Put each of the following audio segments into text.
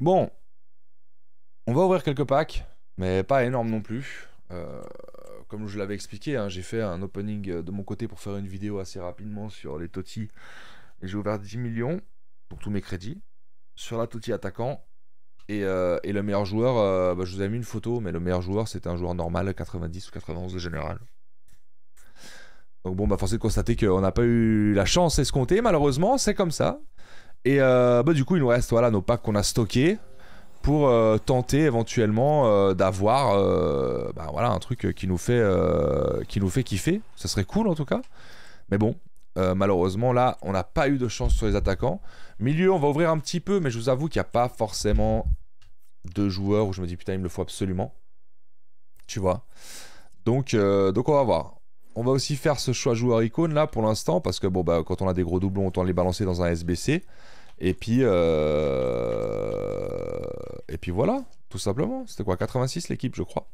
Bon, on va ouvrir quelques packs, mais pas énormes non plus. Euh, comme je l'avais expliqué, hein, j'ai fait un opening euh, de mon côté pour faire une vidéo assez rapidement sur les totis. J'ai ouvert 10 millions pour tous mes crédits sur la Toti attaquant. Euh, et, le meilleur joueur, bah, je vous ai mis une photo, mais le meilleur joueur c'était un joueur normal, 90 ou 91 de général. Donc bon, bah forcé de constater qu'on n'a pas eu la chance escomptée, malheureusement, c'est comme ça. Et euh, bah, du coup, il nous reste voilà, nos packs qu'on a stockés pour euh, tenter éventuellement euh, d'avoir bah, voilà, un truc qui nous, fait, qui nous fait kiffer. Ce serait cool en tout cas. Mais bon, malheureusement là, on n'a pas eu de chance sur les attaquants. Milieu, on va ouvrir un petit peu, mais je vous avoue qu'il n'y a pas forcément de joueurs où je me dis putain, il me le faut absolument. Tu vois. Donc, donc on va voir. On va aussi faire ce choix joueur icône là pour l'instant parce que bon bah quand on a des gros doublons autant les balancer dans un SBC. Et puis euh, et puis voilà, tout simplement. C'était quoi 86 l'équipe je crois.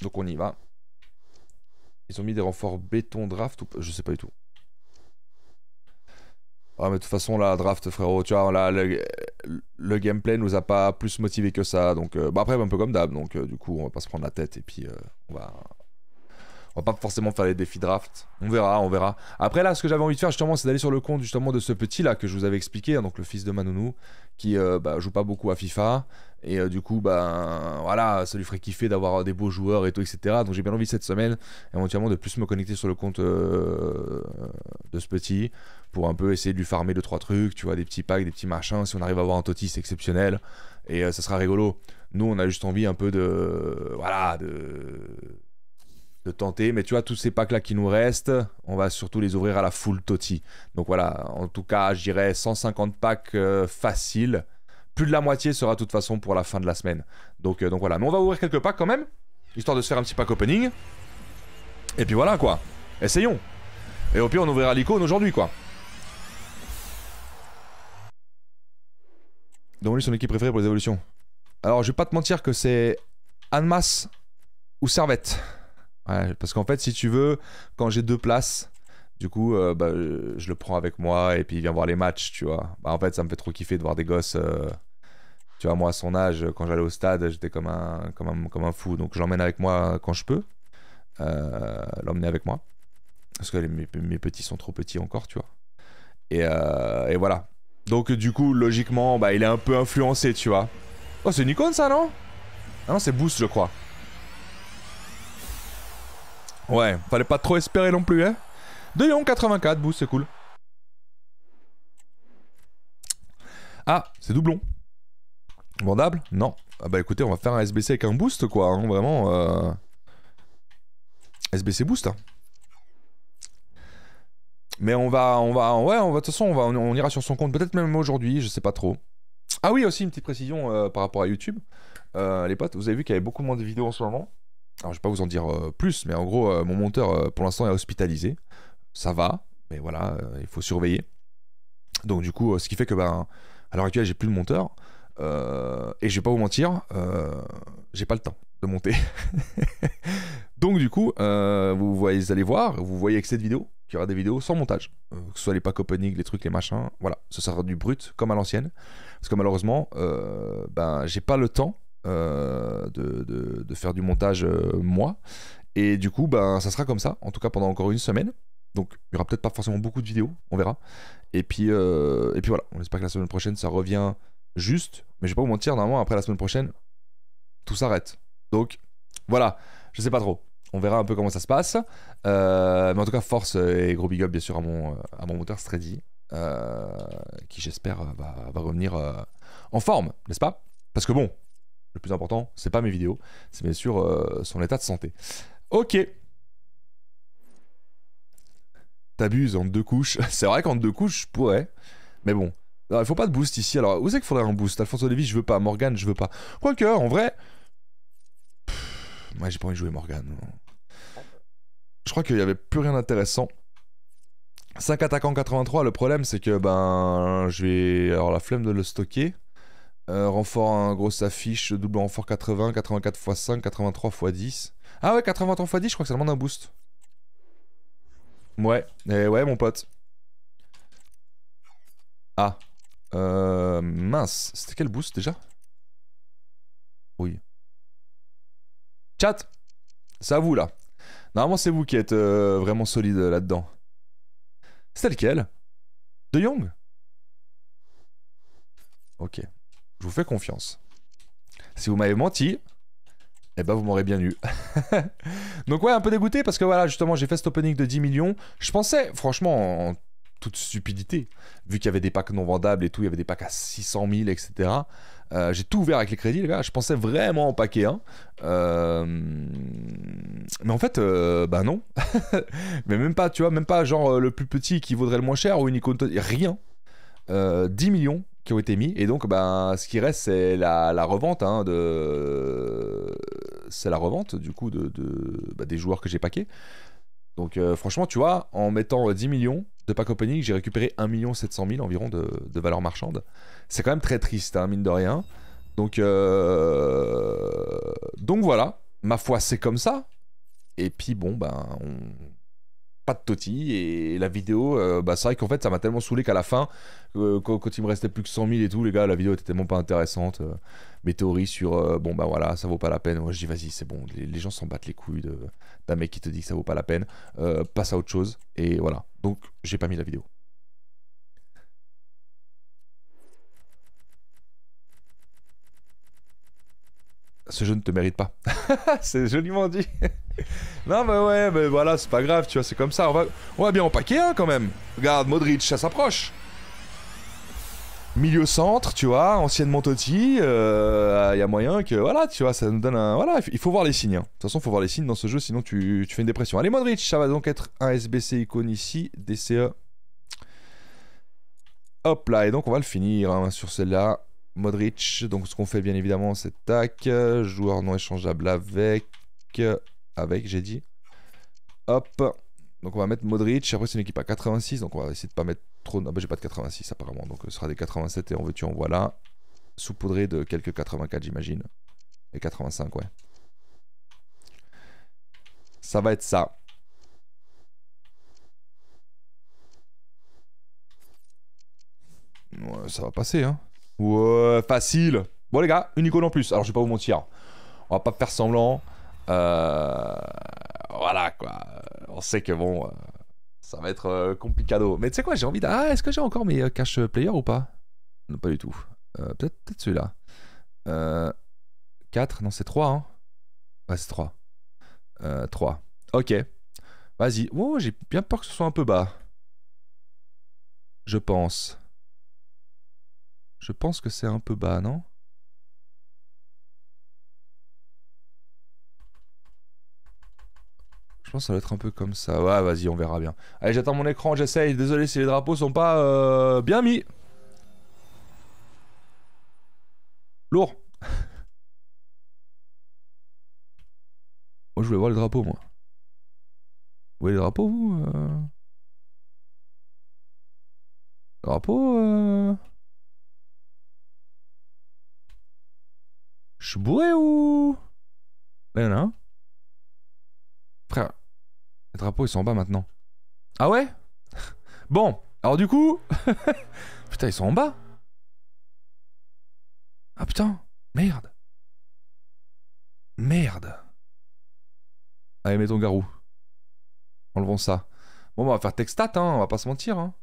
Donc on y va. Ils ont mis des renforts béton draft ou je sais pas du tout. Ah mais de toute façon la draft frérot, tu vois là le, gameplay nous a pas plus motivé que ça donc euh, bah, après un peu comme d'hab donc euh, du coup on va pas se prendre la tête et puis on va pas forcément faire les défis draft. On verra, on verra. Après là, ce que j'avais envie de faire justement, c'est d'aller sur le compte justement de ce petit là que je vous avais expliqué, hein, donc le fils de Manounou, qui euh, bah, joue pas beaucoup à FIFA. Et euh, du coup, bah, voilà, ça lui ferait kiffer d'avoir des beaux joueurs et tout, etc. Donc j'ai bien envie cette semaine, éventuellement, de plus me connecter sur le compte euh, de ce petit pour un peu essayer de lui farmer 2 trois trucs, tu vois, des petits packs, des petits machins. Si on arrive à avoir un Toti c'est exceptionnel. Et ça sera rigolo. Nous, on a juste envie un peu de. Voilà, de de tenter. Mais tu vois, tous ces packs-là qui nous restent, on va surtout les ouvrir à la full toti. Donc voilà, en tout cas, je dirais 150 packs euh, faciles. Plus de la moitié sera de toute façon pour la fin de la semaine. Donc, euh, donc voilà, mais on va ouvrir quelques packs quand même, histoire de se faire un petit pack opening. Et puis voilà quoi, essayons. Et au pire, on ouvrira l'icône aujourd'hui quoi. Donc, Donne-lui son équipe préférée pour les évolutions. Alors, je vais pas te mentir que c'est Anmas ou Servette parce qu'en fait, si tu veux, quand j'ai deux places, du coup, euh, bah, je le prends avec moi et puis il vient voir les matchs, tu vois. Bah, en fait, ça me fait trop kiffer de voir des gosses. Euh, tu vois, moi, à son âge, quand j'allais au stade, j'étais comme un, comme, un, comme un fou. Donc, je l'emmène avec moi quand je peux. Euh, l'emmener avec moi. Parce que mes, petits sont trop petits encore, tu vois. Et, voilà. Donc, du coup, logiquement, bah, il est un peu influencé, tu vois. Oh, c'est une icône, ça, non ah non, c'est Boost, je crois. Ouais, fallait pas trop espérer non plus, hein. De Lyon 84, boost, c'est cool. Ah, c'est doublon. Vendable Non. Ah bah écoutez, on va faire un SBC avec un boost, quoi. Hein, vraiment. Euh... SBC boost. Hein. Mais on va, on va, ouais, on va, de toute façon, on, va, on, ira sur son compte, peut-être même aujourd'hui, je sais pas trop. Ah oui, aussi une petite précision euh, par rapport à YouTube, euh, les potes, vous avez vu qu'il y avait beaucoup moins de vidéos en ce moment. Alors, je vais pas vous en dire euh, plus, mais en gros, euh, mon monteur, euh, pour l'instant, est hospitalisé. Ça va, mais voilà, il faut surveiller. Donc, du coup, ce qui fait que, ben, à l'heure actuelle, j'ai plus de monteur. et je vais pas vous mentir, j'ai pas le temps de monter. Donc, du coup, vous, voyez, allez voir, vous voyez avec cette vidéo qu'il y aura des vidéos sans montage. que ce soit les packs opening, les trucs, les machins. Voilà, ce sera du brut, comme à l'ancienne. Parce que malheureusement, ben, j'ai pas le temps euh, de, de, faire du montage euh, moi. Et du coup, ben, ça sera comme ça, en tout cas pendant encore une semaine. Donc il y aura peut-être pas forcément beaucoup de vidéos, on verra. Et puis, euh, et puis voilà, on espère que la semaine prochaine ça revient juste. Mais je vais pas vous mentir, normalement après la semaine prochaine, tout s'arrête. Donc voilà, je sais pas trop. On verra un peu comment ça se passe. mais en tout cas, force et gros big up bien sûr à mon, à mon moteur Streddy qui j'espère va, va, revenir en forme, n'est-ce pas Parce que bon, le plus important, c'est pas mes vidéos, c'est bien sûr euh, son état de santé. Ok. T'abuses en deux couches. c'est vrai qu'en deux couches, je pourrais. Mais bon. Alors, il faut pas de boost ici. Alors, où c'est qu'il faudrait un boost Alfonso Levy, je veux pas. Morgan, je veux pas. Quoique, en vrai. Moi, j'ai pas envie de jouer Morgan. Je crois qu'il y avait plus rien d'intéressant. 5 attaquants 83, le problème c'est que ben je vais. avoir la flemme de le stocker. Euh, renfort, un grosse affiche, double renfort 80, 84 x 5, 83 x 10. Ah ouais, 83 x 10, je crois que ça demande un boost. Ouais, et eh ouais, mon pote. Ah. Euh, mince, c'était quel boost déjà Oui. Chat, c'est à vous là. Normalement, c'est vous qui êtes euh, vraiment solide là-dedans. C'était lequel De Young Ok. Je vous fais confiance. Si vous m'avez menti, eh ben vous m'aurez bien eu. Donc ouais, un peu dégoûté parce que voilà, justement, j'ai fait cet opening de 10 millions. Je pensais, franchement, en toute stupidité, vu qu'il y avait des packs non vendables et tout, il y avait des packs à 600 000, etc. j'ai tout ouvert avec les crédits, les gars. Je pensais vraiment en paquet 1. Euh, mais en fait, euh, bah non. Mais même pas, tu vois, même pas genre euh, le plus petit qui vaudrait le moins cher ou une icône. Rien. 10 millions, qui ont été mis. Et donc, ben, ce qui reste, c'est la, la, revente hein, de, c'est la revente du coup de, bah, des joueurs que j'ai paqués. Donc, euh, franchement, tu vois, en mettant 10 euh, millions de pack opening, j'ai récupéré 1 700 000 environ de, de valeur marchande. C'est quand même très triste, hein, mine de rien. Donc, euh, donc voilà, ma foi, c'est comme ça. Et puis bon, ben, on de Toti. Et la vidéo, euh, bah, c'est vrai qu'en fait, ça m'a tellement saoulé qu'à la fin, euh, quand, il me restait plus que 100 000 et tout, les gars, la vidéo était tellement pas intéressante. Euh, mes théories sur bon, bah voilà, ça vaut pas la peine. Moi, je dis, vas-y, c'est bon, les, les gens s'en battent les couilles d'un mec qui te dit que ça vaut pas la peine. passe à autre chose. Et voilà. Donc, j'ai pas mis la vidéo. ce jeu ne te mérite pas. c'est joliment dit. non, mais ouais, mais voilà, c'est pas grave, tu vois, c'est comme ça. On va, on bien en paquet hein, quand même. Regarde, Modric, ça s'approche. Milieu centre, tu vois, anciennement Totti, il euh, y a moyen que, voilà, tu vois, ça nous donne un. Voilà, il faut voir les signes. Hein. De toute façon, il faut voir les signes dans ce jeu, sinon tu, fais une dépression. Allez, Modric, ça va donc être un SBC icône ici, DCE. Hop là, et donc on va le finir hein, sur celle-là. Modric. Donc ce qu'on fait bien évidemment c'est tac, joueur non échangeable avec, avec j'ai dit. Hop. Donc on va mettre Modric. Après c'est une équipe à 86, donc on va essayer de pas mettre trop. Ah bah j'ai pas de 86 apparemment, donc ce sera des 87 et on veut tu en voilà. Saupoudré de quelques 84 j'imagine. Et 85 ouais. Ça va être ça. ça va passer hein. Ouais, facile. Bon les gars, une icône en plus. Alors je vais pas vous mentir. On va pas faire semblant. Euh, voilà quoi. On sait que bon, euh, ça va être euh, complicado. Mais tu sais quoi, j'ai envie de... Ah, est-ce que j'ai encore mes cache players ou pas Non, pas du tout. peut celui-là. 4, non c'est 3. Hein. Ouais, c'est 3. 3. Ok. Vas-y. Oh, j'ai bien peur que ce soit un peu bas. Je pense. Je pense que c'est un peu bas, non Je pense que ça va être un peu comme ça. Ouais, vas-y, on verra bien. Allez, j'attends mon écran, j'essaye. Désolé si les drapeaux sont pas euh, bien mis. Lourd. moi, je voulais voir les drapeaux, moi. Vous voyez les drapeaux, vous euh Drapeau euh Je suis bourré ou Là, ben a Frère, les drapeaux, ils sont en bas maintenant. Ah ouais Bon, alors du coup... putain, ils sont en bas Ah putain, merde Merde Allez, mettons Garou. Enlevons ça. Bon, bah, on va faire textat, hein, on va pas se mentir. Hein.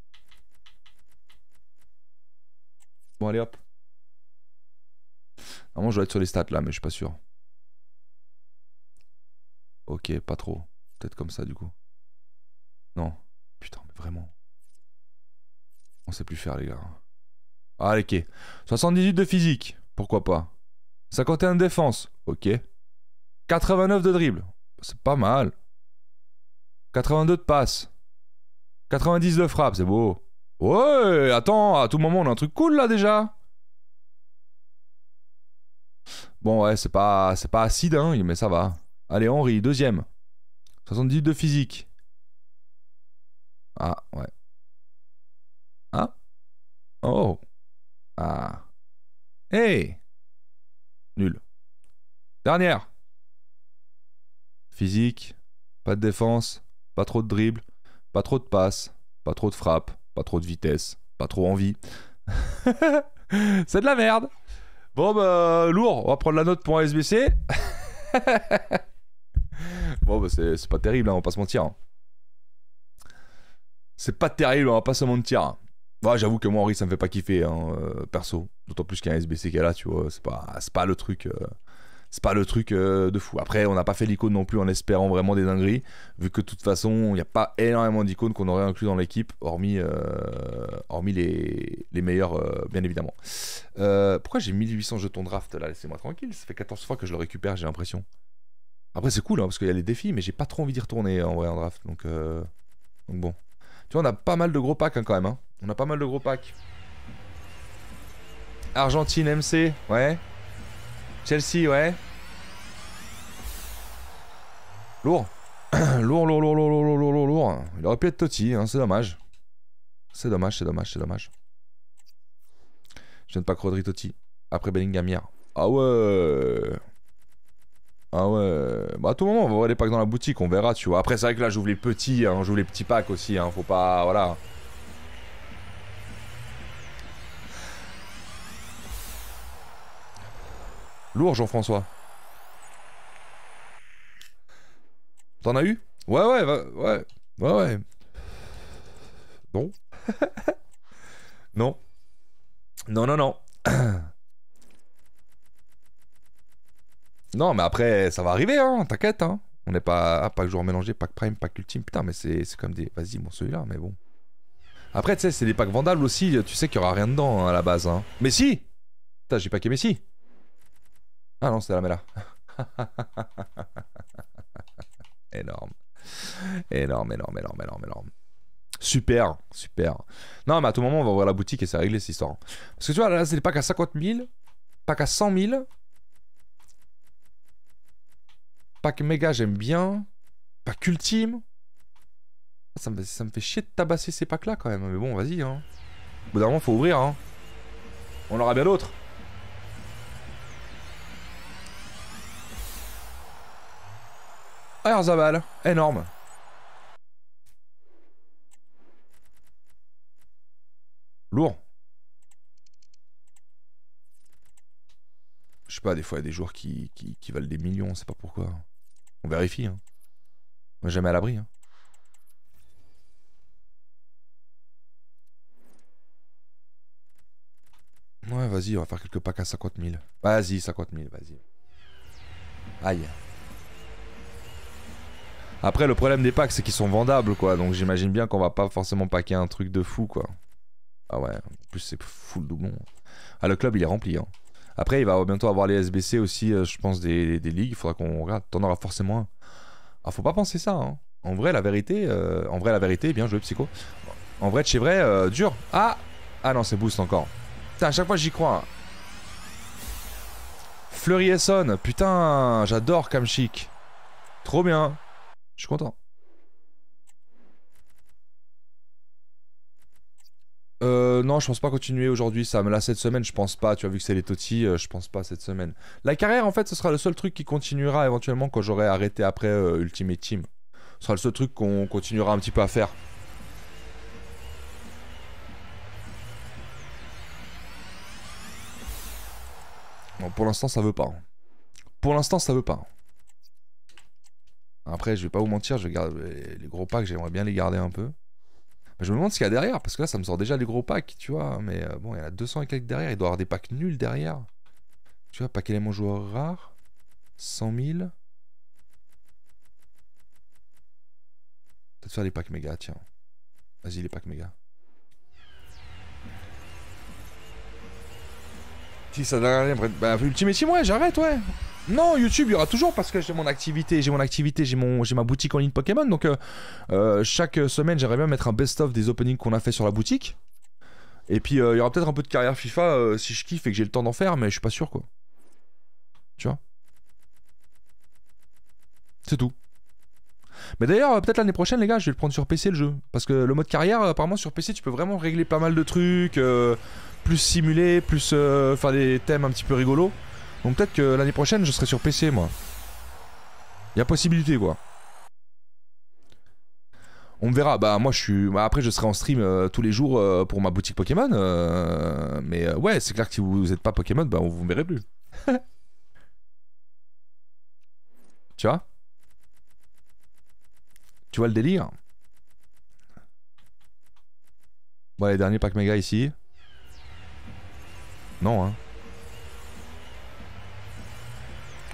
Bon, allez, hop. Normalement, je dois être sur les stats là, mais je suis pas sûr. Ok, pas trop. Peut-être comme ça du coup. Non. Putain, mais vraiment. On sait plus faire, les gars. Ah, ok. 78 de physique. Pourquoi pas. 51 de défense. Ok. 89 de dribble. C'est pas mal. 82 de passe. 90 de frappe. C'est beau. Ouais, attends, à tout moment, on a un truc cool là déjà. Bon, ouais, c'est pas, c'est pas acide, hein, mais ça va. Allez, Henri, deuxième. 70 de physique. Ah, ouais. Ah. Oh. Ah. Hey. Nul. Dernière. Physique. Pas de défense. Pas trop de dribble. Pas trop de passe. Pas trop de frappe. Pas trop de vitesse. Pas trop envie. c'est de la merde. Bon, bah, lourd, on va prendre la note pour un SBC. bon, bah, c'est pas terrible, hein, on va pas se mentir. Hein. C'est pas terrible, on va pas se mentir. J'avoue que moi, Henri, ça me fait pas kiffer, hein, euh, perso. D'autant plus qu'il y a un SBC qui est là, tu vois, c'est pas, pas le truc. Euh, c'est pas le truc euh, de fou. Après, on n'a pas fait l'icône non plus en espérant vraiment des dingueries, vu que de toute façon, il n'y a pas énormément d'icônes qu'on aurait inclus dans l'équipe, hormis, euh, hormis les, meilleurs, euh, bien évidemment. pourquoi j'ai 1800 jetons draft là Laissez-moi tranquille, ça fait 14 fois que je le récupère, j'ai l'impression. Après, c'est cool, hein, parce qu'il y a les défis, mais j'ai pas trop envie d'y retourner en vrai en draft, donc, bon. Tu vois, on a pas mal de gros packs hein, quand même, hein. on a pas mal de gros packs. Argentine MC, ouais. Chelsea, ouais. Lourd. lourd, lourd, lourd, lourd, lourd, lourd, Il aurait pu être Totti, hein, c'est dommage. C'est dommage, c'est dommage, c'est dommage. Je viens de pas Rodri Totti. Après Bellingham hier. Ah ouais Ah ouais Bah à tout moment, on va voir les packs dans la boutique, on verra, tu vois. Après, c'est vrai que là, j'ouvre les petits, hein, j'ouvre les petits packs aussi, hein, faut pas... Voilà. Lourd, Jean-François. T'en as eu Ouais, ouais, ouais, ouais, ouais. Non. non. Non, non, non. non, mais après, ça va arriver, hein. T'inquiète, hein. On n'est pas. Ah, pack joueur mélangé, pack prime, pack ultime. Putain, mais c'est comme des. Vas-y, bon, celui-là, mais bon. Après, tu sais, c'est des packs vendables aussi. Tu sais qu'il n'y aura rien dedans hein, à la base. Hein. Mais si Putain, j'ai packé Messi. Ah non, c'est la Mela. énorme. Énorme, énorme, énorme, énorme, énorme. Super, super. Non, mais à tout moment, on va ouvrir la boutique et c'est réglé cette histoire. Parce que tu vois, là, c'est des packs à 50 000, packs à 100 000. Pack méga, j'aime bien. Pack ultime. Ah, ça me, ça fait chier de tabasser ces packs-là quand même. Mais bon, vas-y. Hein. Au bout d'un faut ouvrir. Hein. On aura bien d'autres. Erzabal, énorme. Lourd. Je sais pas, des fois, il y a des joueurs qui, qui, valent des millions, on sait pas pourquoi. On vérifie. Hein. On est jamais à l'abri. Hein. Ouais, vas-y, on va faire quelques packs à 50 000. Vas-y, 50 000, vas-y. Aïe. Après, le problème des packs, c'est qu'ils sont vendables, quoi. Donc j'imagine bien qu'on va pas forcément packer un truc de fou, quoi. Ah ouais, en plus c'est full doublon. Ah, le club, il est rempli, hein. Après, il va bientôt avoir les SBC aussi, euh, je pense, des, ligues. Il faudra qu'on regarde. T'en auras forcément un. Ah, faut pas penser ça, hein. En vrai, la vérité, euh, en vrai, la vérité, bien joué, psycho. En vrai, de chez vrai, euh, dur. Ah Ah non, c'est boost encore. Putain, à chaque fois, j'y crois. Hein. Fleury Esson, putain, j'adore Kamchik. Trop bien. Je suis content. Euh, non, je pense pas continuer aujourd'hui, ça. me là, cette semaine, je pense pas. Tu as vu que c'est les totis, euh, je pense pas cette semaine. La carrière, en fait, ce sera le seul truc qui continuera éventuellement quand j'aurai arrêté après euh, Ultimate Team. Ce sera le seul truc qu'on continuera un petit peu à faire. Bon, pour l'instant, ça veut pas. Hein. Pour l'instant, ça veut pas. Après, je vais pas vous mentir, je garde les gros packs, j'aimerais bien les garder un peu. Je me demande ce qu'il y a derrière, parce que là, ça me sort déjà les gros packs, tu vois. Mais euh, bon, il y en a 200 et quelques derrière, il doit y avoir des packs nuls derrière. Tu vois, pack élément joueur rare, 100 000. Peut-être faire les packs méga, tiens. Vas-y, les packs méga. Si, ça rien. Bah, Ultimate Team, ouais, j'arrête, ouais. Non, YouTube, il y aura toujours parce que j'ai mon activité, j'ai mon activité, j'ai mon, j'ai ma boutique en ligne Pokémon. Donc euh, euh, chaque semaine, j'aimerais bien mettre un best-of des openings qu'on a fait sur la boutique. Et puis euh, il y aura peut-être un peu de carrière FIFA si je kiffe et que j'ai le temps d'en faire, mais je suis pas sûr quoi. Tu vois. C'est tout. Mais d'ailleurs, peut-être l'année prochaine, les gars, je vais le prendre sur PC le jeu. Parce que le mode carrière, apparemment, sur PC, tu peux vraiment régler pas mal de trucs. plus simuler, plus faire des thèmes un petit peu rigolos. Donc peut-être que l'année prochaine, je serai sur PC, moi. Il y a possibilité, quoi. On verra. Bah moi je suis. Bah, après je serai en stream euh, tous les jours euh, pour ma boutique Pokémon. Euh, mais ouais, c'est clair que si vous n'êtes pas Pokémon, bah on vous verrez plus. tu vois Tu vois le délire Bon les derniers pack méga ici. Non hein.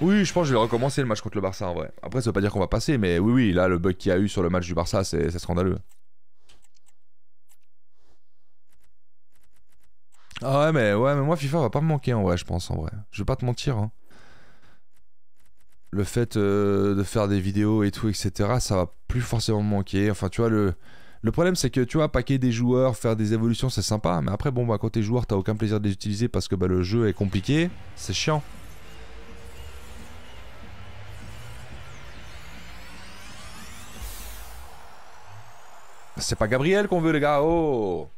Oui, je pense que je vais recommencer le match contre le Barça en vrai. Après, ça veut pas dire qu'on va passer, mais oui, oui, là, le bug qu'il y a eu sur le match du Barça, c'est scandaleux. Ah ouais mais, ouais, mais moi, FIFA va pas me manquer en vrai, je pense, en vrai. Je vais pas te mentir. Hein. Le fait euh, de faire des vidéos et tout, etc., ça va plus forcément me manquer. Enfin, tu vois, le, le problème, c'est que tu vois, paquer des joueurs, faire des évolutions, c'est sympa, mais après, bon, bah, quand t'es joueur, t'as aucun plaisir de les utiliser parce que bah, le jeu est compliqué, c'est chiant. C'est pas Gabriel qu'on veut, les gars. Oh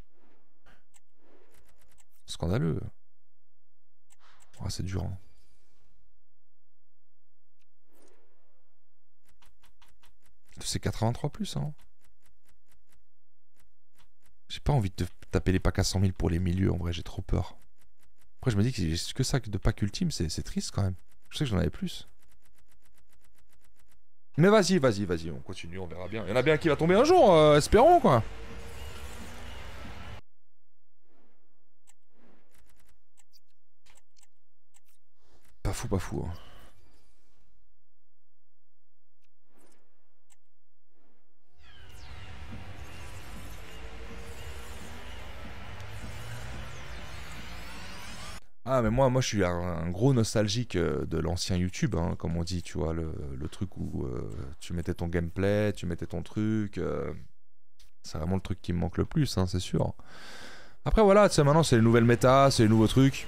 Scandaleux. Oh, c'est dur. Hein. C'est 83 plus, hein. J'ai pas envie de taper les packs à 100 000 pour les milieux, en vrai, j'ai trop peur. Après, je me dis que c'est que ça de pack ultime, c'est triste quand même. Je sais que j'en avais plus. Mais vas-y, vas-y, vas-y, on continue, on verra bien. Il y en a bien qui va tomber un jour, euh, espérons quoi. Pas fou, pas fou. Hein. Ah, mais moi, moi, je suis un, gros nostalgique euh, de l'ancien YouTube, hein, comme on dit, tu vois, le, truc où euh, tu mettais ton gameplay, tu mettais ton truc. Euh, c'est vraiment le truc qui me manque le plus, hein, c'est sûr. Après, voilà, tu sais, maintenant, c'est les nouvelles méta, c'est les nouveaux trucs.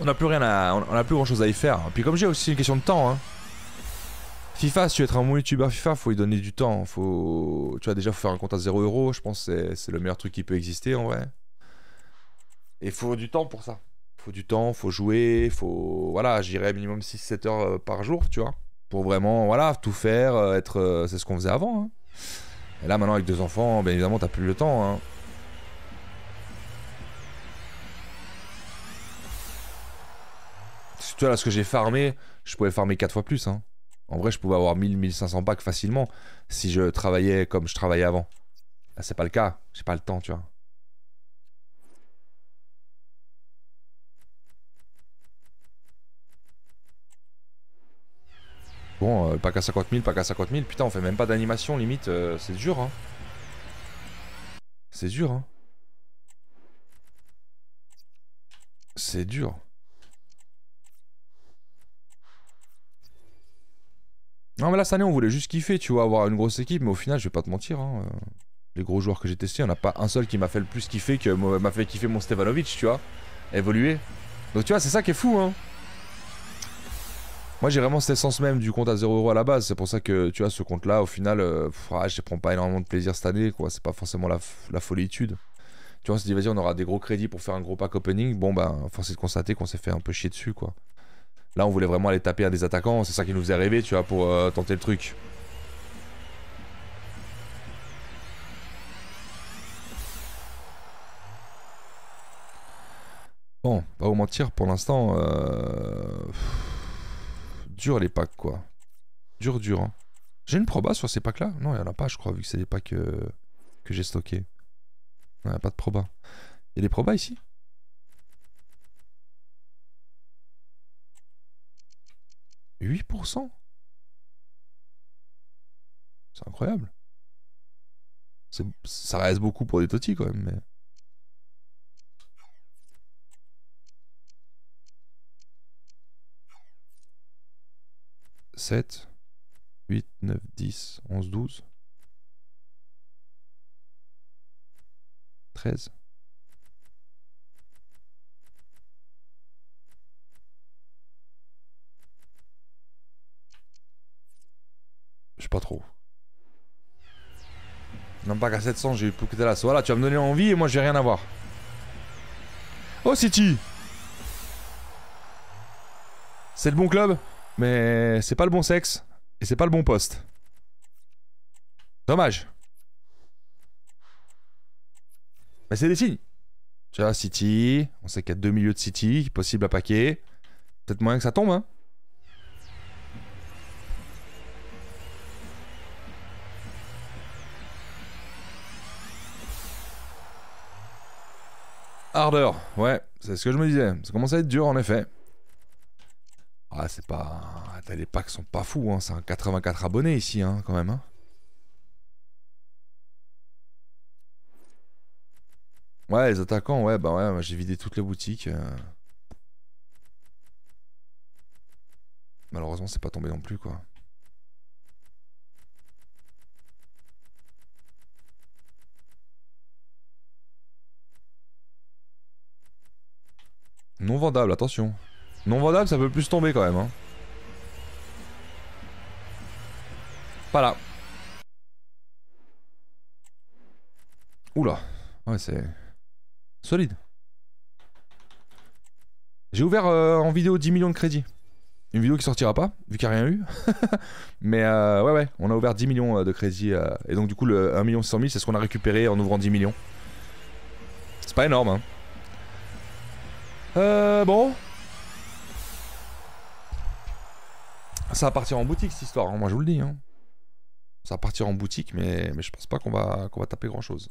On n'a plus rien à. On n'a plus grand chose à y faire. Puis, comme j'ai aussi une question de temps, hein. FIFA, si tu veux être un bon youtubeur FIFA, faut y donner du temps. Faut. Tu vois, déjà, faut faire un compte à 0€, je pense que c'est le meilleur truc qui peut exister en vrai. Et faut du temps pour ça faut du temps, faut jouer, faut voilà, j'irais minimum 6-7 heures euh, par jour, tu vois, pour vraiment voilà tout faire, euh, être, euh, c'est ce qu'on faisait avant. Hein. Et là maintenant avec deux enfants, bien évidemment t'as plus le temps. Hein. Tu vois là ce que j'ai farmé, je pouvais farmer 4 fois plus. Hein. En vrai je pouvais avoir 1000-1500 packs facilement si je travaillais comme je travaillais avant. Là ah, c'est pas le cas, j'ai pas le temps, tu vois. Bon, euh, pas qu'à à 50 000, pack à 50 000. Putain, on fait même pas d'animation, limite. Euh, c'est dur, hein. C'est dur, hein. C'est dur. Non, mais là, cette année, on voulait juste kiffer, tu vois, avoir une grosse équipe. Mais au final, je vais pas te mentir, hein. Euh, les gros joueurs que j'ai testés, il n'y en a pas un seul qui m'a fait le plus kiffer que m'a fait kiffer mon Stevanovic, tu vois. Évoluer. Donc, tu vois, c'est ça qui est fou, hein. Moi j'ai vraiment cette essence même du compte à 0€ à la base, c'est pour ça que tu vois ce compte là au final, euh, ne ah, prends pas énormément de plaisir cette année, quoi, c'est pas forcément la, folie folitude. Tu vois, on s'est dit vas-y on aura des gros crédits pour faire un gros pack opening, bon bah force est de constater qu'on s'est fait un peu chier dessus quoi. Là on voulait vraiment aller taper à des attaquants, c'est ça qui nous faisait rêver tu vois pour euh, tenter le truc. Bon, pas au mentir, pour l'instant, euh, dur les packs, quoi. Dur, dur. Hein. J'ai une proba sur ces packs-là Non, il n'y en a pas, je crois, vu que c'est des packs euh, que j'ai stocké a pas de proba. Il y a des probas ici « 8% C'est incroyable. Ça reste beaucoup pour des totis quand même, mais... 7, 8, 9, 10, 11, 12, 13. Je sais pas trop. Non, pas qu'à 700, j'ai eu plus que de la Voilà, tu vas me donner envie et moi j'ai rien rien avoir. Oh, City C'est le bon club mais c'est pas le bon sexe et c'est pas le bon poste. Dommage. Mais c'est des signes. Tu vois, City, on sait qu'il y a deux milieux de City, possible à paquer. Peut-être moyen que ça tombe, hein. Ardeur, ouais, c'est ce que je me disais. Ça commence à être dur en effet. Ah, c'est pas. T'as packs sont pas fous, hein. C'est un 84 abonnés ici, hein, quand même. Hein. Ouais, les attaquants, ouais, bah ouais, j'ai vidé toutes les boutiques. Euh. Malheureusement, c'est pas tombé non plus, quoi. Non vendable, attention. Non vendable, ça peut plus tomber quand même. Hein. Pas là. Oula. Ouais, c'est solide. J'ai ouvert euh, en vidéo 10 millions de crédits. Une vidéo qui sortira pas, vu qu'il n'y a rien eu. Mais euh, ouais, ouais, on a ouvert 10 millions euh, de crédits. et donc, du coup, le 1 600 000, c'est ce qu'on a récupéré en ouvrant 10 millions. C'est pas énorme, hein. Euh, bon, Ça va partir en boutique cette histoire, hein. moi je vous le dis. Hein. Ça va partir en boutique, mais, mais je pense pas qu'on va, va taper grand chose.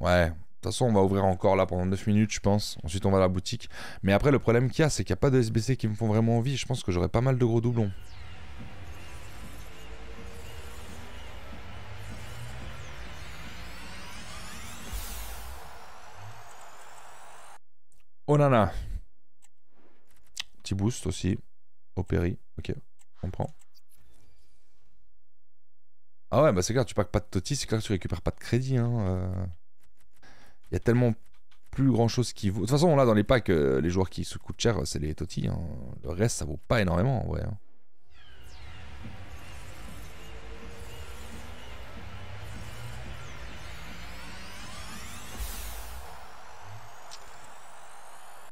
Ouais, de toute façon, on va ouvrir encore là pendant 9 minutes, je pense. Ensuite, on va à la boutique. Mais après, le problème qu'il y a, c'est qu'il n'y a pas de SBC qui me font vraiment envie. Je pense que j'aurai pas mal de gros doublons. Oh nana. Petit boost aussi. péri. Ok, On prend. Ah ouais, bah c'est clair, tu packs pas de totis, c'est clair que tu récupères pas de crédit. Hein. Il euh. y a tellement plus grand chose qui vaut. De toute façon, là, dans les packs, euh, les joueurs qui se coûtent cher, c'est les totis. Hein. Le reste, ça vaut pas énormément, en vrai. Hein.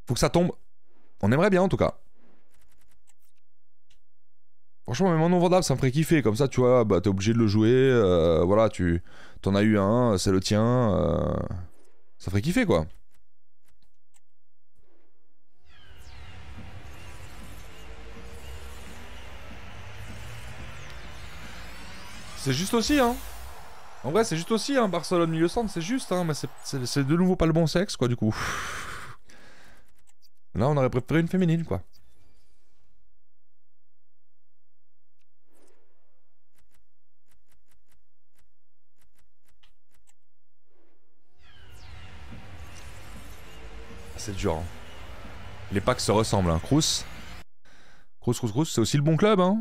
Faut que ça tombe. On aimerait bien en tout cas. Franchement, même en non vendable, ça me ferait kiffer. Comme ça, tu vois, bah, t'es obligé de le jouer. Euh, voilà, tu t'en as eu un, euh, c'est le tien. ça euh, ça ferait kiffer, quoi. C'est juste aussi, hein. En vrai, c'est juste aussi, hein. Barcelone milieu centre, c'est juste, hein. Mais c'est de nouveau pas le bon sexe, quoi, du coup. Là, on aurait préféré une féminine, quoi. c'est dur. Hein. Les packs se ressemblent, hein. Crous. Crous, Crous, c'est aussi le bon club, hein.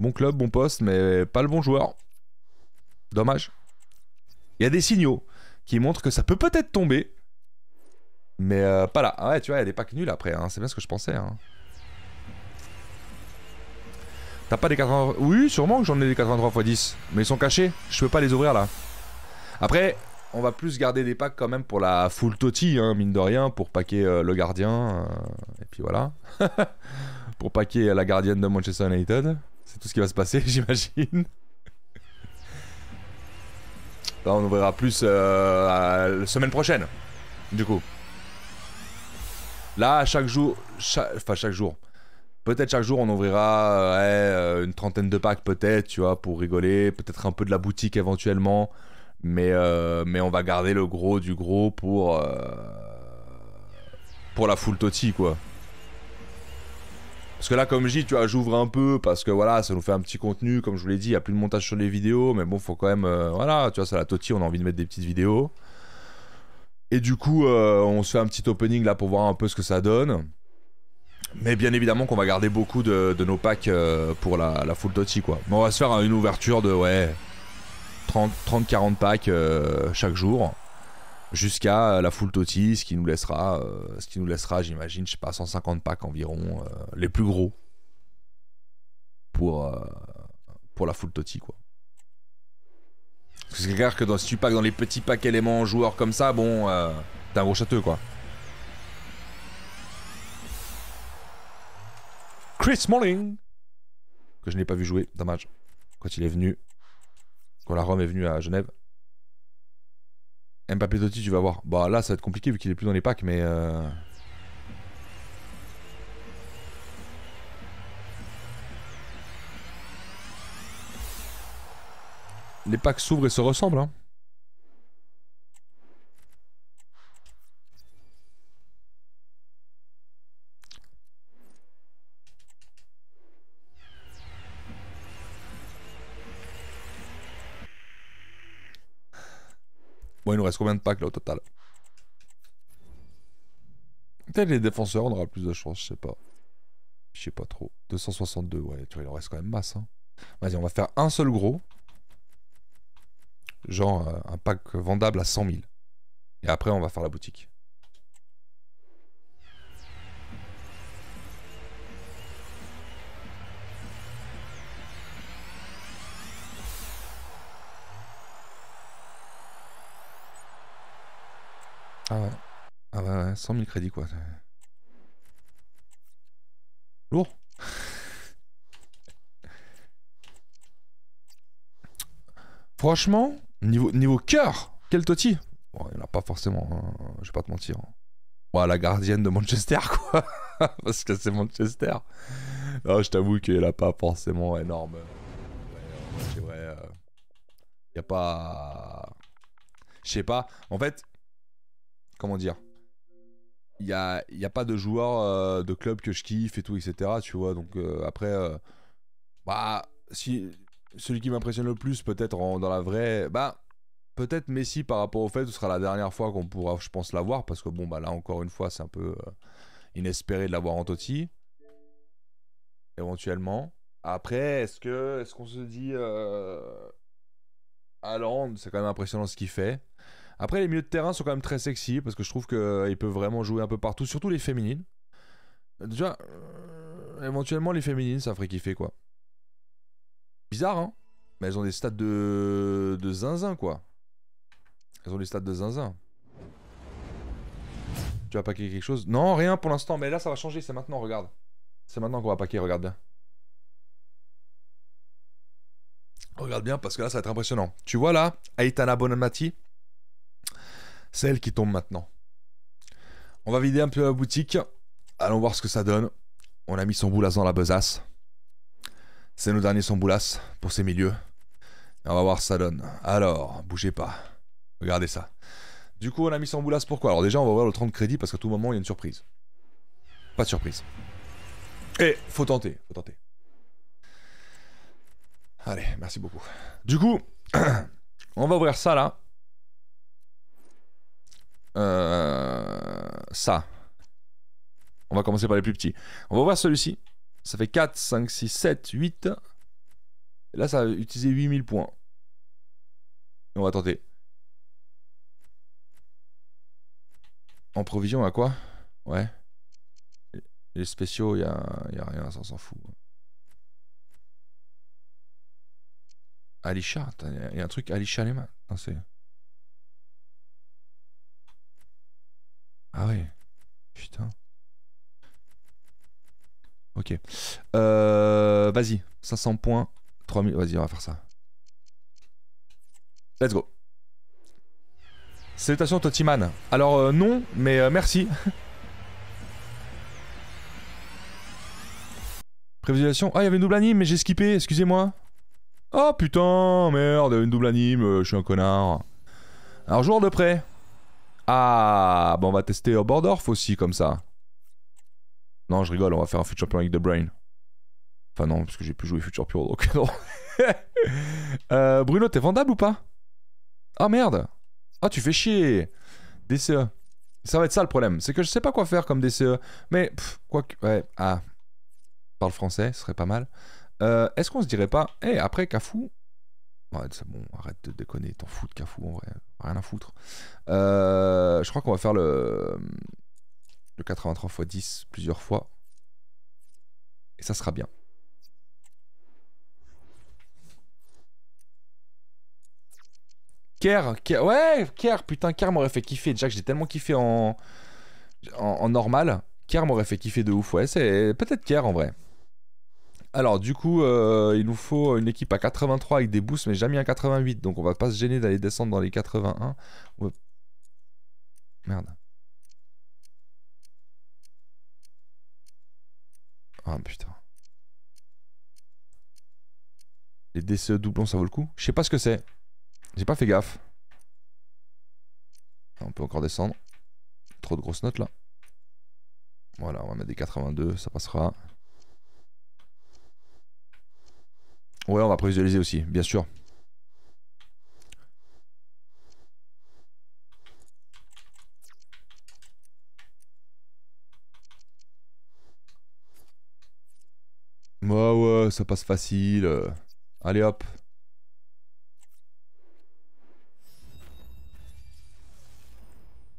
Bon club, bon poste, mais pas le bon joueur. Dommage. Il y a des signaux qui montrent que ça peut peut-être tomber, mais euh, pas là. Ah ouais, tu vois, il y a des packs nuls après, hein. c'est bien ce que je pensais. T'as pas des 80... Oui, sûrement que j'en ai des 83 x 10, mais ils sont cachés, je peux pas les ouvrir là. Après, on va plus garder des packs quand même pour la full toti, hein, mine de rien, pour paquer euh, le gardien. Euh, et puis voilà. pour paquer la gardienne de Manchester United. C'est tout ce qui va se passer, j'imagine. Là, on ouvrira plus euh, la semaine prochaine. Du coup. Là, chaque jour. enfin, chaque jour. Peut-être chaque jour, on ouvrira une trentaine de packs, peut-être, tu vois, pour rigoler. Peut-être un peu de la boutique éventuellement. Mais, euh, mais on va garder le gros du gros pour, euh, pour la full toti quoi. Parce que là, comme je dis, tu vois, j'ouvre un peu parce que voilà, ça nous fait un petit contenu. Comme je vous l'ai dit, il n'y a plus de montage sur les vidéos, mais bon, faut quand même. Euh, voilà, tu vois, ça la Toti, on a envie de mettre des petites vidéos. Et du coup, on se fait un petit opening là pour voir un peu ce que ça donne. Mais bien évidemment qu'on va garder beaucoup de, nos packs pour la, la full Toti, quoi. Mais on va se faire une ouverture de ouais, 30-40 packs euh, chaque jour jusqu'à la full toti, ce qui nous laissera, euh, ce qui nous laissera, j'imagine, je sais pas, 150 packs environ, euh, les plus gros pour pour la full toti, quoi. Parce que c'est clair que dans, si tu packs dans les petits packs éléments joueurs comme ça, bon, t'es un gros château quoi. Chris morning que je n'ai pas vu jouer, dommage. Quand il est venu, quand la Rome est venue à Genève. Mbappé Totti, tu vas voir. Bah là, ça va être compliqué vu qu'il est plus dans les packs, mais. Euh, les packs s'ouvrent et se ressemblent. Hein. Bon, il nous reste combien de packs là au total Peut-être les défenseurs, on aura plus de chance, je sais pas. Je sais pas trop. 262, ouais, tu vois, il en reste quand même masse. Hein. Vas-y, on va faire un seul gros. Genre euh, un pack vendable à 100 000. Et après, on va faire la boutique. 100 000 crédits, quoi. Lourd Franchement, niveau, niveau cœur, quel toti Bon, il n'y en a pas forcément, hein, je vais pas te mentir. Hein. Bah, la gardienne de Manchester, quoi. Parce que c'est Manchester. je t'avoue qu'il n'y a pas forcément énorme. Il n'y euh, euh, a pas... Je sais pas. En fait, comment dire il n'y a, y a, pas de joueur euh, de club que je kiffe et tout, etc. Tu vois, donc euh, après, euh, bah, si celui qui m'impressionne le plus, peut-être dans la vraie, bah, peut-être Messi par rapport au fait ce sera la dernière fois qu'on pourra, je pense, l'avoir parce que bon, bah là encore une fois, c'est un peu inespéré de l'avoir en Totti, éventuellement. Après, est-ce que, est-ce qu'on se dit, euh... c'est quand même impressionnant ce qu'il fait. Après, les milieux de terrain sont quand même très sexy parce que je trouve qu'ils euh, peuvent vraiment jouer un peu partout, surtout les féminines. Déjà, euh, éventuellement, les féminines, ça ferait kiffer quoi. Bizarre, hein Mais elles ont des stats de... de zinzin quoi. Elles ont des stats de zinzin. Tu vas paquer quelque chose Non, rien pour l'instant, mais là ça va changer, c'est maintenant, regarde. C'est maintenant qu'on va packer, regarde bien. Regarde bien parce que là ça va être impressionnant. Tu vois là, Aitana Bonamati, celle qui tombe maintenant. On va vider un peu la boutique. Allons voir ce que ça donne. On a mis son boulasse dans la besace. C'est nos derniers son boulasse pour ces milieux. on va voir ce que ça donne. Alors, bougez pas. Regardez ça. Du coup, on a mis son boulasse pourquoi Alors déjà, on va ouvrir le 30 crédits parce qu'à tout moment, il y a une surprise. Pas de surprise. Et eh, faut tenter, faut tenter. Allez, merci beaucoup. Du coup, on va ouvrir ça là. Euh, ça. On va commencer par les plus petits. On va voir celui-ci. Ça fait 4, 5, 6, 7, 8. Et là, ça va utiliser 8000 points. on va tenter. En provision, à quoi Ouais. Les spéciaux, il n'y a, rien, ça s'en fout. Alisha, il y a un truc Alisha les mains. Ah ouais. Putain. Ok. Euh, vas-y, 500 points, 3000. Vas-y, on va faire ça. Let's go. Salutations Totiman. Alors euh, non, mais euh, merci. Prévisualisation. Ah, il y avait une double anime, mais j'ai skippé, excusez-moi. Oh putain, merde, une double anime, euh, je suis un connard. Alors, joueur de près. Ah, Bon, bah, on va tester Bordorf aussi comme ça. Non, je rigole, on va faire un futur champion avec The Brain. Enfin non, parce que j'ai plus joué Future Pure, donc euh, Bruno, t'es vendable ou pas Ah merde Ah tu fais chier DCE. Ça va être ça le problème, c'est que je sais pas quoi faire comme DCE. Mais, quoi que... Ouais, ah. Parle français, ce serait pas mal. Euh, est-ce qu'on se dirait pas... Eh, après Cafou, Ouais, bon, arrête de déconner, t'en foutes, de fou en vrai, rien à foutre. Euh, je crois qu'on va faire le, 83 x 10 plusieurs fois. Et ça sera bien. Kerr, ouais, Kerr, putain, Kerr m'aurait fait kiffer. déjà que j'ai tellement kiffé en, en, en normal. Kerr m'aurait fait kiffer de ouf, ouais, c'est peut-être Kerr en vrai. Alors du coup, euh, il nous faut une équipe à 83 avec des boosts, mais jamais à 88. Donc on va pas se gêner d'aller descendre dans les 81. Merde. Ah oh, putain. Les DCE doublons, ça vaut le coup Je sais pas ce que c'est. J'ai pas fait gaffe. Ah, on peut encore descendre. Trop de grosses notes là. Voilà, on va mettre des 82, ça passera. Ouais, on va prévisualiser aussi, bien sûr. Ouais, ouais, ça passe facile. Allez hop.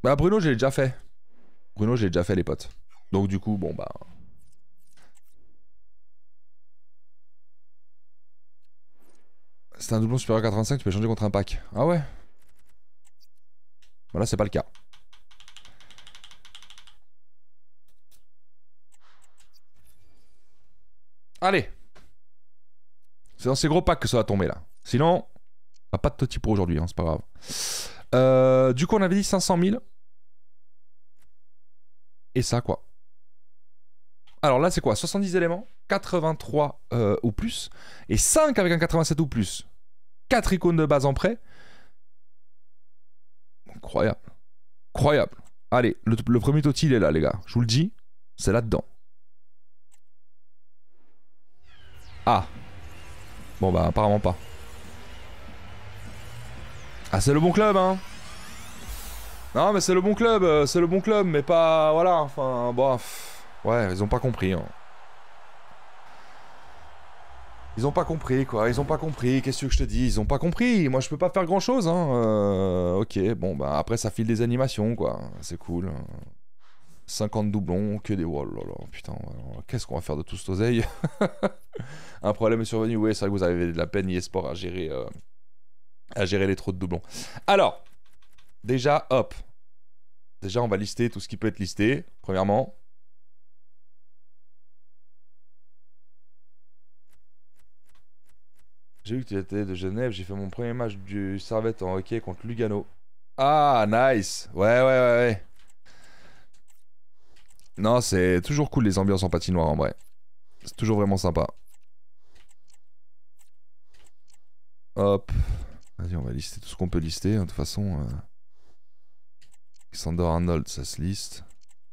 Bah Bruno, j'ai déjà fait. Bruno, j'ai déjà fait les potes. Donc du coup, bon bah... un doublon supérieur à 85, tu peux changer contre un pack. Ah ouais Voilà, c'est pas le cas. Allez C'est dans ces gros packs que ça va tomber là. Sinon, pas de Toti pour aujourd'hui, hein, c'est pas grave. Euh, du coup, on avait dit 500 000. Et ça, quoi. Alors là, c'est quoi 70 éléments, 83 euh, ou plus, et 5 avec un 87 ou plus. 4 icônes de base en prêt. Incroyable. Incroyable. Allez, le, premier toti, il est là, les gars. Je vous le dis, c'est là-dedans. Ah. Bon, bah, apparemment pas. Ah, c'est le bon club, hein. Non, mais c'est le bon club, euh, c'est le bon club, mais pas. Voilà, enfin, bof. Ouais, ils ont pas compris. Hein. Ils ont pas compris quoi, ils ont pas compris, qu'est-ce que je te dis, ils ont pas compris, moi je peux pas faire grand chose hein. euh, ok, bon bah après ça file des animations quoi, c'est cool. 50 doublons, que des... Oh putain, qu'est-ce qu'on va faire de tout ce oseille Un problème est survenu, oui c'est vrai que vous avez de la peine e-sport à gérer, euh, à gérer les trop de doublons. Alors, déjà, hop, déjà on va lister tout ce qui peut être listé, premièrement. J'ai vu que tu étais de Genève, j'ai fait mon premier match du Servette en hockey contre Lugano. Ah, nice Ouais, ouais, ouais, ouais. Non, c'est toujours cool les ambiances en patinoire en vrai. C'est toujours vraiment sympa. Hop. Vas-y, on va lister tout ce qu'on peut lister. Hein, de toute façon, Alexander euh. Arnold, ça se liste.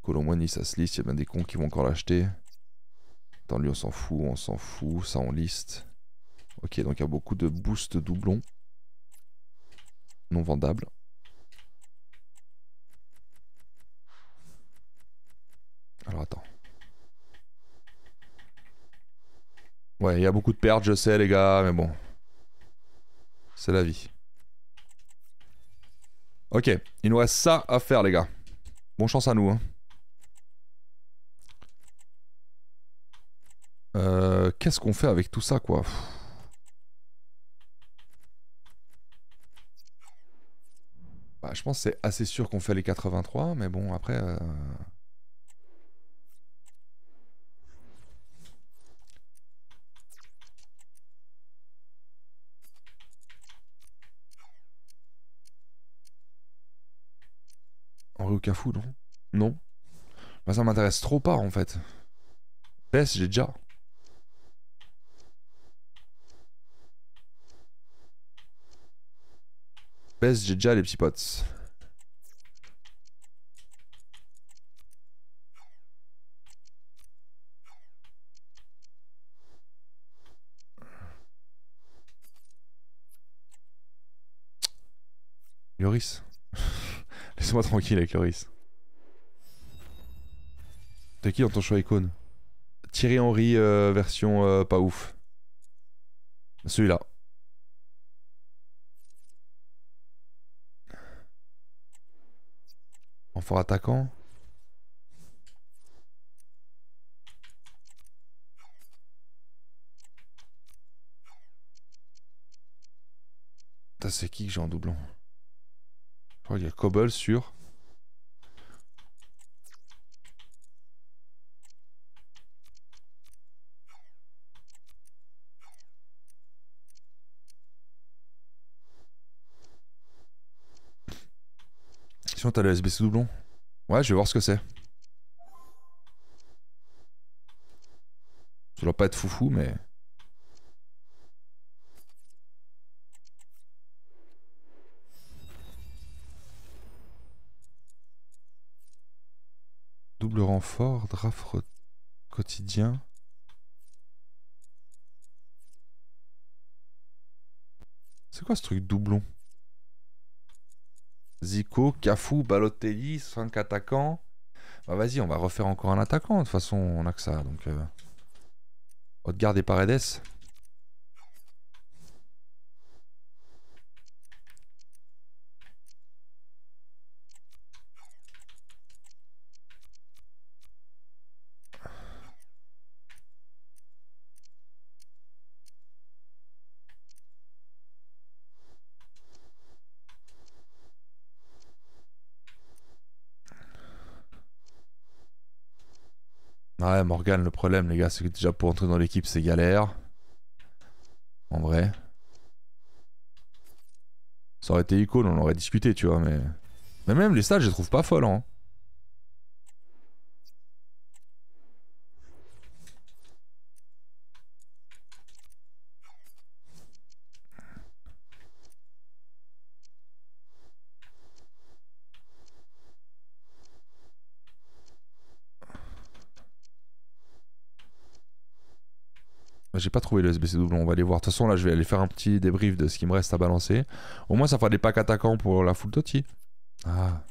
Colomwani, ça se liste. Il y a bien des cons qui vont encore l'acheter. Attends, lui, on s'en fout, on s'en fout. Ça, on liste. Ok, donc il y a beaucoup de boosts doublons non vendables. Alors attends. Ouais, il y a beaucoup de pertes, je sais les gars, mais bon. C'est la vie. Ok, il nous reste ça à faire les gars. Bon chance à nous. Hein. Euh, qu'est-ce qu'on fait avec tout ça quoi Bah, je pense que c'est assez sûr qu'on fait les 83, mais bon, après. Henri euh, Cafou, non Non bah, ça m'intéresse trop pas en fait. PS, j'ai déjà. j'ai déjà les petits potes. Loris. Laisse-moi tranquille avec Loris. T'es qui dans ton choix icône Thierry Henry euh, version euh, pas ouf. Celui-là. En fort attaquant. c'est qui que j'ai en doublant Je crois qu'il y a Cobble sur. t'as le SBC doublon Ouais, je vais voir ce que c'est. Ça doit pas être foufou, mais... Double renfort, draft quotidien. C'est quoi ce truc doublon Zico, Cafu, Balotelli, 5 attaquants. Bah vas-y, on va refaire encore un attaquant. De toute façon, on a que ça. Donc, euh... et Paredes. Ouais, Morgan, le problème, les gars, c'est que déjà pour entrer dans l'équipe, c'est galère. En vrai. Ça aurait été icône on aurait discuté, tu vois, mais. Mais même les stats, je les trouve pas folles, hein. J'ai pas trouvé le SBC double, on va aller voir. De toute façon, là, je vais aller faire un petit débrief de ce qui me reste à balancer. Au moins, ça fera des packs attaquants pour la full toti Ah.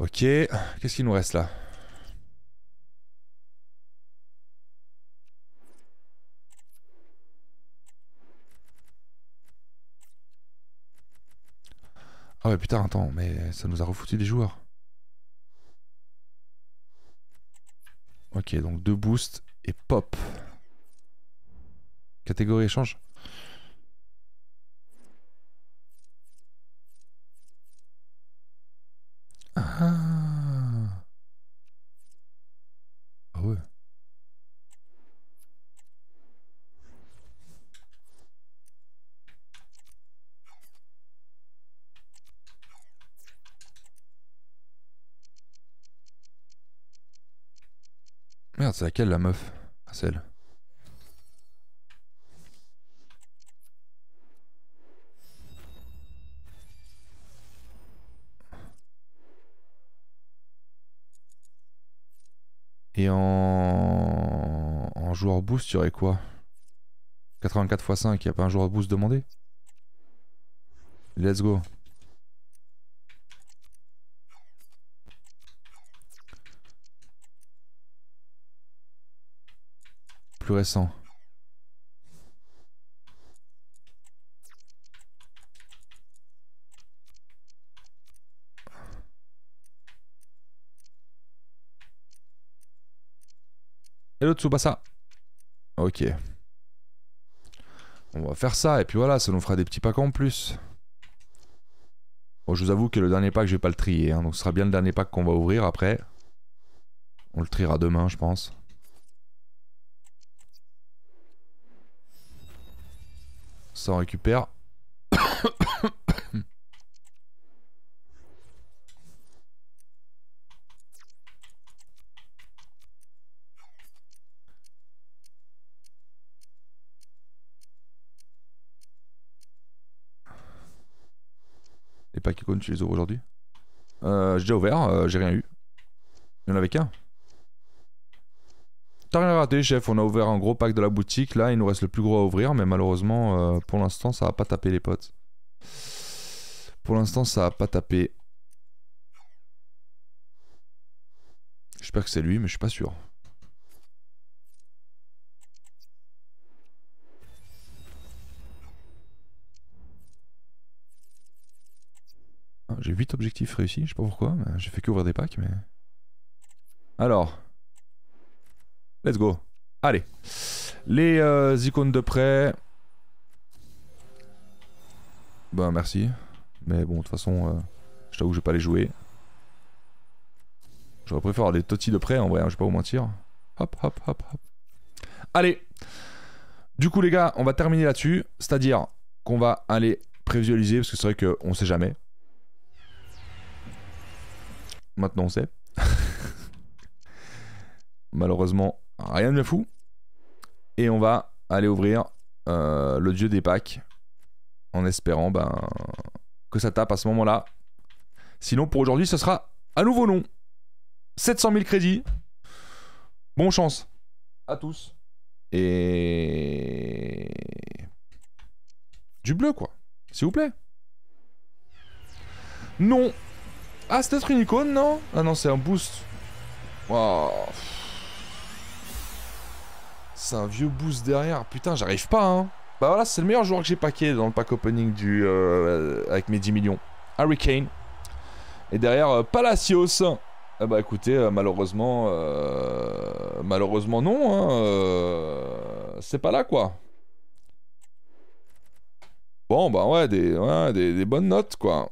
Ok, qu'est-ce qu'il nous reste là Ah ouais putain attends mais ça nous a refoutu des joueurs. Ok, donc deux boosts et pop. Catégorie échange c'est laquelle la meuf ah, Celle. Et en... en joueur boost, tu aurais quoi 84 x 5, il a pas un joueur boost demandé Let's go. le dessous pas ça, Ok. On va faire ça et puis voilà, ça nous fera des petits packs en plus. Bon, je vous avoue que le dernier pack, je vais pas le trier, hein, donc ce sera bien le dernier pack qu'on va ouvrir après. On le triera demain, je pense. Ça récupère. Les paquets qui tu les ouvres aujourd'hui euh, J'ai déjà ouvert, euh, j'ai rien eu. Il y en avait qu'un T'as rien raté, chef. On a ouvert un gros pack de la boutique. Là, il nous reste le plus gros à ouvrir, mais malheureusement, euh, pour l'instant, ça va pas taper les potes. Pour l'instant, ça va pas taper. J'espère que c'est lui, mais je suis pas sûr. Ah, j'ai 8 objectifs réussis, je sais pas pourquoi, j'ai fait qu'ouvrir des packs, mais... Alors... Let's go. Allez. Les euh, icônes de prêt. Ben merci. Mais bon, de toute façon, euh, je t'avoue que je vais pas les jouer. J'aurais préféré avoir des totis de prêt en vrai, hein, je vais pas vous mentir. Hop, hop, hop, hop. Allez. Du coup, les gars, on va terminer là-dessus. C'est-à-dire qu'on va aller prévisualiser parce que c'est vrai qu'on sait jamais. Maintenant, on sait. Malheureusement, rien de fou. Et on va aller ouvrir euh, le dieu des packs en espérant ben, que ça tape à ce moment-là. Sinon, pour aujourd'hui, ce sera à nouveau non 700 000 crédits. Bonne chance à tous. Et. Du bleu, quoi. S'il vous plaît. Non. Ah, c'est peut-être une icône, non Ah non, c'est un boost. Waouh. C'est un vieux boost derrière. Putain, j'arrive pas, hein. Bah voilà, c'est le meilleur joueur que j'ai packé dans le pack opening du, euh, avec mes 10 millions. Hurricane. Et derrière, euh, Palacios. Eh bah écoutez, euh, malheureusement, malheureusement non, hein, c'est pas là quoi. Bon bah ouais, des, bonnes notes quoi.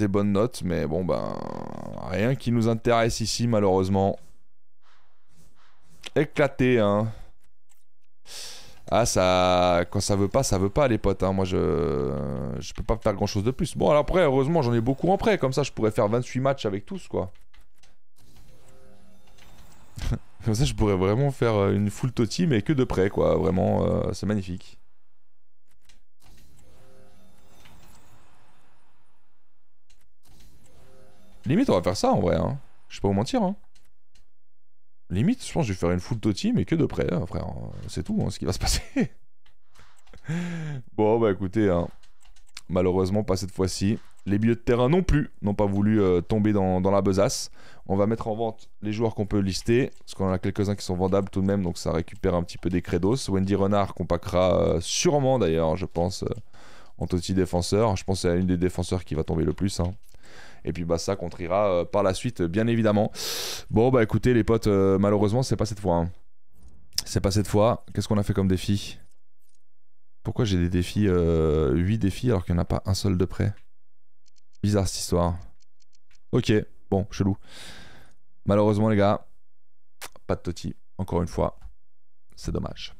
Des bonnes notes, mais bon ben, rien qui nous intéresse ici malheureusement éclaté. Hein. Ah, ça. Quand ça veut pas, ça veut pas, les potes. Hein. Moi, je. Je peux pas faire grand chose de plus. Bon, alors après, heureusement, j'en ai beaucoup en prêt. Comme ça, je pourrais faire 28 matchs avec tous, quoi. Comme ça, je pourrais vraiment faire euh, une full toti, mais que de prêt quoi. Vraiment, euh, c'est magnifique. Limite, on va faire ça en vrai. Hein. Je peux pas vous mentir. Hein. Limite, je pense que je vais faire une full toti, mais que de près, hein, frère. C'est tout hein, ce qui va se passer. bon, bah écoutez, hein. malheureusement, pas cette fois-ci. Les billets de terrain non plus n'ont pas voulu euh, tomber dans, la besace. On va mettre en vente les joueurs qu'on peut lister, parce qu'on en a quelques-uns qui sont vendables tout de même, donc ça récupère un petit peu des credos. Wendy Renard qu'on packera euh, sûrement d'ailleurs, je pense, euh, en toti défenseur. Je pense que c'est lune des défenseurs qui va tomber le plus. Hein. Et puis bah ça contrira euh, par la suite, bien évidemment. Bon bah écoutez les potes, euh, malheureusement c'est pas cette fois. Hein. C'est pas cette fois. Qu'est-ce qu'on a fait comme défi Pourquoi j'ai des défis, 8 euh, défis alors qu'il n'y en a pas un seul de près Bizarre cette histoire. Ok, bon, chelou. Malheureusement les gars, pas de Toti, encore une fois. C'est dommage.